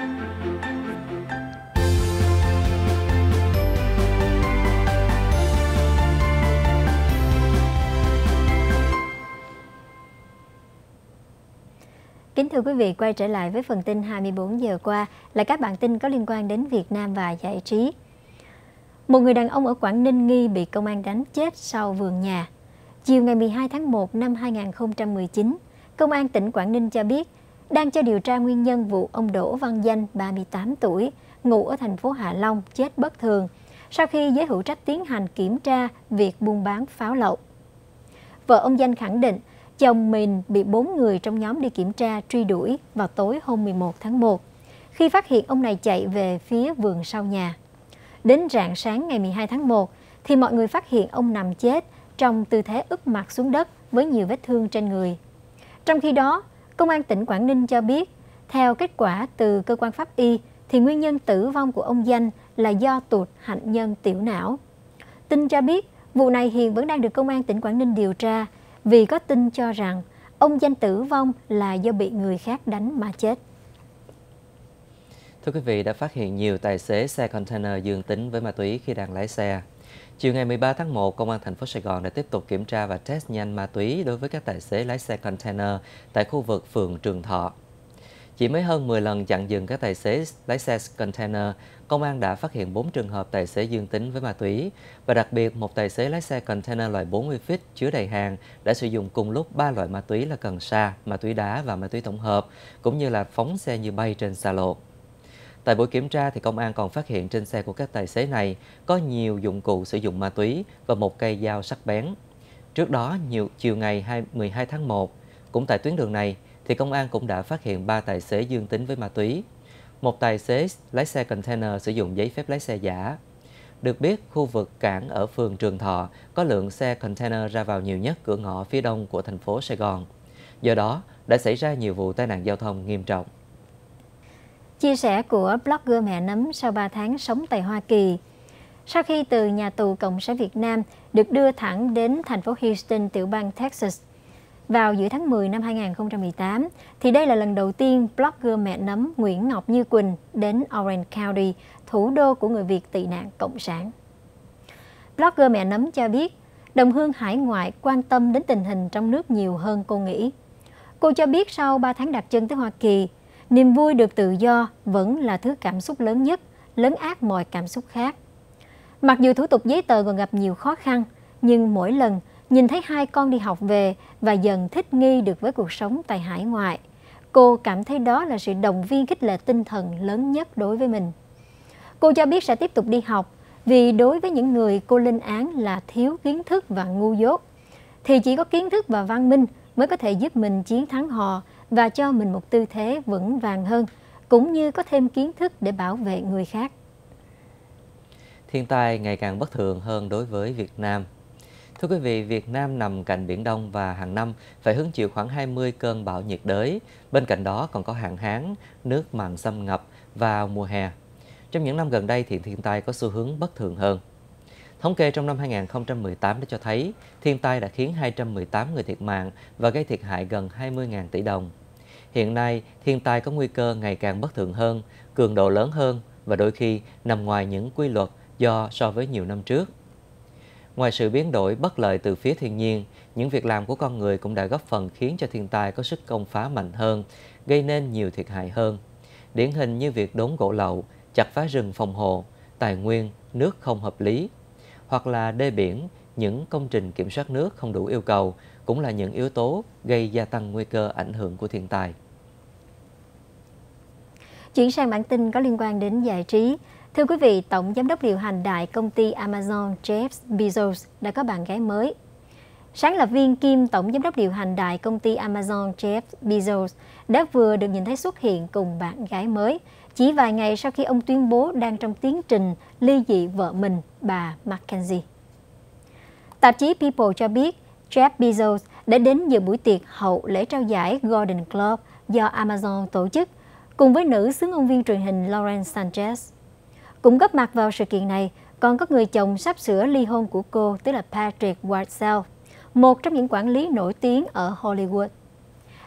Kính thưa quý vị, quay trở lại với phần tin 24 giờ qua là các bản tin có liên quan đến Việt Nam và giải trí. Một người đàn ông ở Quảng Ninh nghi bị công an đánh chết sau vườn nhà. Chiều ngày 12 tháng 1 năm 2019, Công an tỉnh Quảng Ninh cho biết đang cho điều tra nguyên nhân vụ ông Đỗ Văn Danh, 38 tuổi, ngụ ở thành phố Hạ Long, chết bất thường sau khi giới hữu trách tiến hành kiểm tra việc buôn bán pháo lậu. Vợ ông Danh khẳng định chồng mình bị bốn người trong nhóm đi kiểm tra truy đuổi vào tối hôm 11 tháng 1 khi phát hiện ông này chạy về phía vườn sau nhà. Đến rạng sáng ngày 12 tháng 1 thì mọi người phát hiện ông nằm chết trong tư thế úp mặt xuống đất với nhiều vết thương trên người. Trong khi đó, Công an tỉnh Quảng Ninh cho biết, theo kết quả từ cơ quan pháp y, thì nguyên nhân tử vong của ông Danh là do tụt hạnh nhân tiểu não. Tin cho biết, vụ này hiện vẫn đang được Công an tỉnh Quảng Ninh điều tra vì có tin cho rằng ông Danh tử vong là do bị người khác đánh mà chết. Thưa quý vị, đã phát hiện nhiều tài xế xe container dương tính với ma túy khi đang lái xe. Chiều ngày 13 tháng 1, Công an thành phố Sài Gòn đã tiếp tục kiểm tra và test nhanh ma túy đối với các tài xế lái xe container tại khu vực phường Trường Thọ. Chỉ mới hơn 10 lần chặn dừng các tài xế lái xe container, công an đã phát hiện 4 trường hợp tài xế dương tính với ma túy và đặc biệt một tài xế lái xe container loại 40 feet chứa đầy hàng đã sử dụng cùng lúc 3 loại ma túy là cần sa, ma túy đá và ma túy tổng hợp, cũng như là phóng xe như bay trên xa lộ. Tại buổi kiểm tra, thì công an còn phát hiện trên xe của các tài xế này có nhiều dụng cụ sử dụng ma túy và một cây dao sắc bén. Trước đó, nhiều chiều ngày 12 tháng 1, cũng tại tuyến đường này, thì công an cũng đã phát hiện 3 tài xế dương tính với ma túy. Một tài xế lái xe container sử dụng giấy phép lái xe giả. Được biết, khu vực cảng ở phường Trường Thọ có lượng xe container ra vào nhiều nhất cửa ngõ phía đông của thành phố Sài Gòn. Do đó, đã xảy ra nhiều vụ tai nạn giao thông nghiêm trọng chia sẻ của blogger mẹ nấm sau 3 tháng sống tại Hoa Kỳ. Sau khi từ nhà tù Cộng sản Việt Nam được đưa thẳng đến thành phố Houston, tiểu bang Texas, vào giữa tháng 10 năm 2018, thì đây là lần đầu tiên blogger mẹ nấm Nguyễn Ngọc Như Quỳnh đến Orange County, thủ đô của người Việt tị nạn Cộng sản. Blogger mẹ nấm cho biết, đồng hương hải ngoại quan tâm đến tình hình trong nước nhiều hơn cô nghĩ. Cô cho biết sau 3 tháng đặt chân tới Hoa Kỳ, Niềm vui được tự do vẫn là thứ cảm xúc lớn nhất, lớn át mọi cảm xúc khác. Mặc dù thủ tục giấy tờ còn gặp nhiều khó khăn, nhưng mỗi lần nhìn thấy hai con đi học về và dần thích nghi được với cuộc sống tại hải ngoại, cô cảm thấy đó là sự động viên khích lệ tinh thần lớn nhất đối với mình. Cô cho biết sẽ tiếp tục đi học vì đối với những người cô linh án là thiếu kiến thức và ngu dốt, thì chỉ có kiến thức và văn minh mới có thể giúp mình chiến thắng họ và cho mình một tư thế vững vàng hơn, cũng như có thêm kiến thức để bảo vệ người khác. Thiên tai ngày càng bất thường hơn đối với Việt Nam. Thưa quý vị, Việt Nam nằm cạnh Biển Đông và hàng năm phải hứng chịu khoảng 20 cơn bão nhiệt đới. Bên cạnh đó còn có hạn hán, nước mặn xâm ngập vào mùa hè. Trong những năm gần đây thì thiên tai có xu hướng bất thường hơn. Thống kê trong năm 2018 đã cho thấy thiên tai đã khiến 218 người thiệt mạng và gây thiệt hại gần 20.000 tỷ đồng. Hiện nay, thiên tai có nguy cơ ngày càng bất thường hơn, cường độ lớn hơn và đôi khi nằm ngoài những quy luật do so với nhiều năm trước. Ngoài sự biến đổi bất lợi từ phía thiên nhiên, những việc làm của con người cũng đã góp phần khiến cho thiên tai có sức công phá mạnh hơn, gây nên nhiều thiệt hại hơn. Điển hình như việc đốn gỗ lậu, chặt phá rừng phòng hộ, tài nguyên, nước không hợp lý, hoặc là đê biển những công trình kiểm soát nước không đủ yêu cầu cũng là những yếu tố gây gia tăng nguy cơ ảnh hưởng của thiên tai. Chuyển sang bản tin có liên quan đến giải trí. Thưa quý vị, Tổng Giám đốc điều hành đại công ty Amazon Jeff Bezos đã có bạn gái mới. Sáng lập viên kim Tổng Giám đốc điều hành đại công ty Amazon Jeff Bezos đã vừa được nhìn thấy xuất hiện cùng bạn gái mới, chỉ vài ngày sau khi ông tuyên bố đang trong tiến trình ly dị vợ mình, bà Mackenzie. Tạp chí People cho biết Jeff Bezos đã đến dự buổi tiệc hậu lễ trao giải Golden Globe do Amazon tổ chức cùng với nữ xướng ông viên truyền hình Lauren Sanchez. Cũng góp mặt vào sự kiện này còn có người chồng sắp sửa ly hôn của cô tức là Patrick Wardsell, một trong những quản lý nổi tiếng ở Hollywood.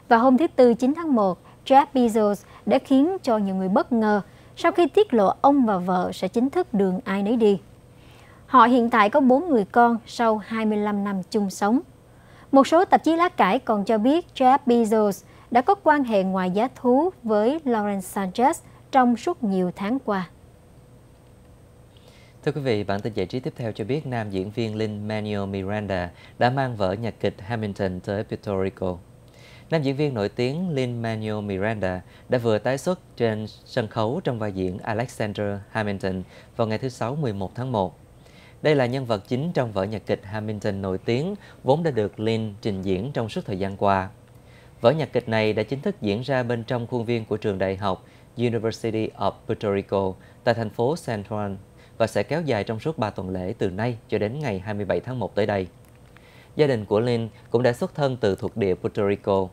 Và hôm thứ Tư 9 tháng 1, Jeff Bezos đã khiến cho nhiều người bất ngờ sau khi tiết lộ ông và vợ sẽ chính thức đường ai nấy đi. Họ hiện tại có 4 người con sau 25 năm chung sống. Một số tạp chí lá cải còn cho biết Jeff Bezos đã có quan hệ ngoài giá thú với Lauren Sanchez trong suốt nhiều tháng qua. Thưa quý vị, bản tin giải trí tiếp theo cho biết nam diễn viên Lin Manuel Miranda đã mang vở nhạc kịch Hamilton tới Puerto Rico. Nam diễn viên nổi tiếng Lin Manuel Miranda đã vừa tái xuất trên sân khấu trong vai diễn Alexander Hamilton vào ngày thứ Sáu 11 tháng 1. Đây là nhân vật chính trong vở nhạc kịch Hamilton nổi tiếng, vốn đã được Lin trình diễn trong suốt thời gian qua. Vở nhạc kịch này đã chính thức diễn ra bên trong khuôn viên của trường đại học University of Puerto Rico tại thành phố San Juan và sẽ kéo dài trong suốt 3 tuần lễ từ nay cho đến ngày 27 tháng 1 tới đây. Gia đình của Lin cũng đã xuất thân từ thuộc địa Puerto Rico.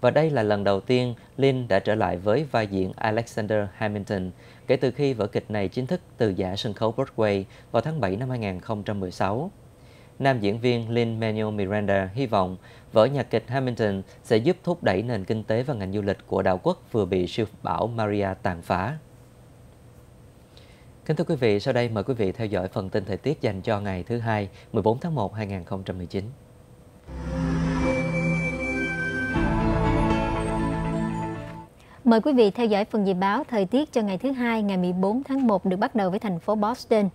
Và đây là lần đầu tiên Lin đã trở lại với vai diễn Alexander Hamilton kể từ khi vở kịch này chính thức từ giả sân khấu Broadway vào tháng 7 năm 2016. Nam diễn viên Lin-Manuel Miranda hy vọng vở nhạc kịch Hamilton sẽ giúp thúc đẩy nền kinh tế và ngành du lịch của đảo quốc vừa bị siêu bão Maria tàn phá. Kính thưa quý vị, sau đây mời quý vị theo dõi phần tin thời tiết dành cho ngày thứ hai, 14 tháng 1 2019. Mời quý vị theo dõi phần dự báo thời tiết cho ngày thứ hai ngày 14 tháng 1 được bắt đầu với thành phố Boston.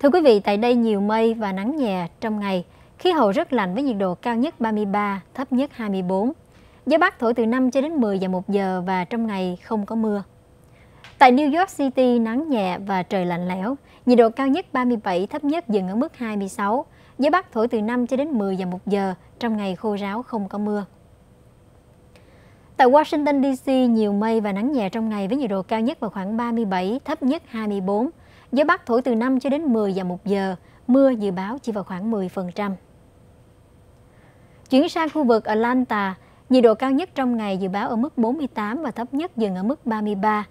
Thưa quý vị, tại đây nhiều mây và nắng nhẹ trong ngày. Khí hậu rất lạnh với nhiệt độ cao nhất 33, thấp nhất 24. Gió Bắc thổi từ 5 cho đến 10 giờ 1 giờ và trong ngày không có mưa. Tại New York City, nắng nhẹ và trời lạnh lẽo. Nhiệt độ cao nhất 37, thấp nhất dừng ở mức 26. Gió Bắc thổi từ 5 cho đến 10 giờ 1 giờ, trong ngày khô ráo không có mưa. Tại Washington DC, nhiều mây và nắng nhẹ trong ngày với nhiệt độ cao nhất vào khoảng 37, thấp nhất 24. Gió Bắc thổi từ 5 cho đến 10 giờ 1 giờ, mưa dự báo chỉ vào khoảng 10%. Chuyển sang khu vực Atlanta, nhiệt độ cao nhất trong ngày dự báo ở mức 48 và thấp nhất dừng ở mức 33.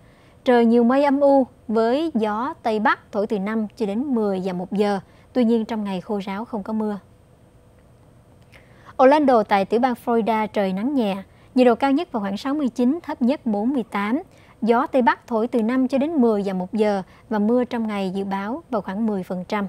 Trời nhiều mây âm u với gió Tây Bắc thổi từ 5 cho đến 10 giờ 1 giờ, tuy nhiên trong ngày khô ráo không có mưa. Orlando tại tiểu bang Florida trời nắng nhẹ, Nhiệt độ cao nhất vào khoảng 69, thấp nhất 48. Gió Tây Bắc thổi từ 5 cho đến 10 giờ 1 giờ và mưa trong ngày dự báo vào khoảng 10%.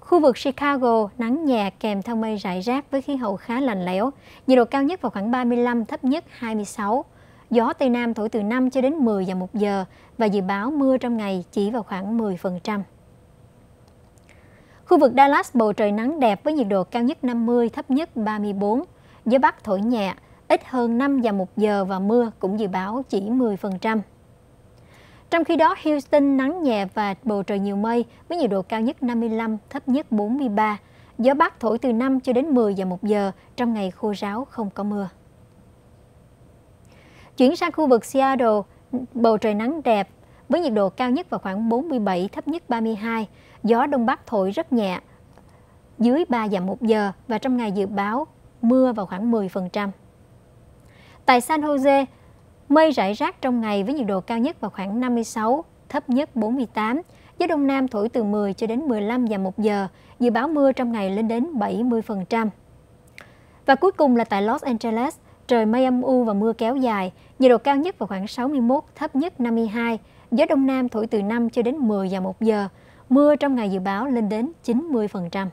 Khu vực Chicago nắng nhẹ kèm theo mây rải rác với khí hậu khá lạnh lẽo, nhiệt độ cao nhất vào khoảng 35, thấp nhất 26. Gió Tây Nam thổi từ 5 cho đến 10 giờ 1 giờ và dự báo mưa trong ngày chỉ vào khoảng 10%. Khu vực Dallas bầu trời nắng đẹp với nhiệt độ cao nhất 50, thấp nhất 34 gió Bắc thổi nhẹ, ít hơn 5 và 1 giờ và mưa cũng dự báo chỉ 10%. Trong khi đó, Houston nắng nhẹ và bầu trời nhiều mây với nhiệt độ cao nhất 55, thấp nhất 43. Gió Bắc thổi từ 5 cho đến 10 và 1 giờ, trong ngày khô ráo không có mưa. Chuyển sang khu vực Seattle, bầu trời nắng đẹp với nhiệt độ cao nhất vào khoảng 47, thấp nhất 32. Gió Đông Bắc thổi rất nhẹ, dưới 3 và 1 giờ và trong ngày dự báo mưa vào khoảng 10%. Tại San Jose, mây rải rác trong ngày với nhiệt độ cao nhất vào khoảng 56, thấp nhất 48, gió đông nam thổi từ 10 cho đến 15 và 1 giờ, dự báo mưa trong ngày lên đến 70%. Và cuối cùng là tại Los Angeles, trời mây âm u và mưa kéo dài, nhiệt độ cao nhất vào khoảng 61, thấp nhất 52, gió đông nam thổi từ 5 cho đến 10 và 1 giờ, mưa trong ngày dự báo lên đến 90%.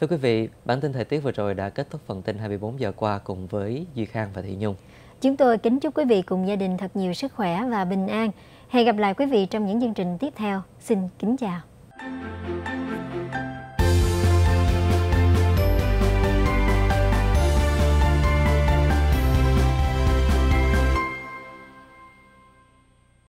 Thưa quý vị, bản tin thời tiết vừa rồi đã kết thúc phần tin 24 giờ qua cùng với Duy Khang và Thị Nhung. Chúng tôi kính chúc quý vị cùng gia đình thật nhiều sức khỏe và bình an. Hẹn gặp lại quý vị trong những chương trình tiếp theo. Xin kính chào.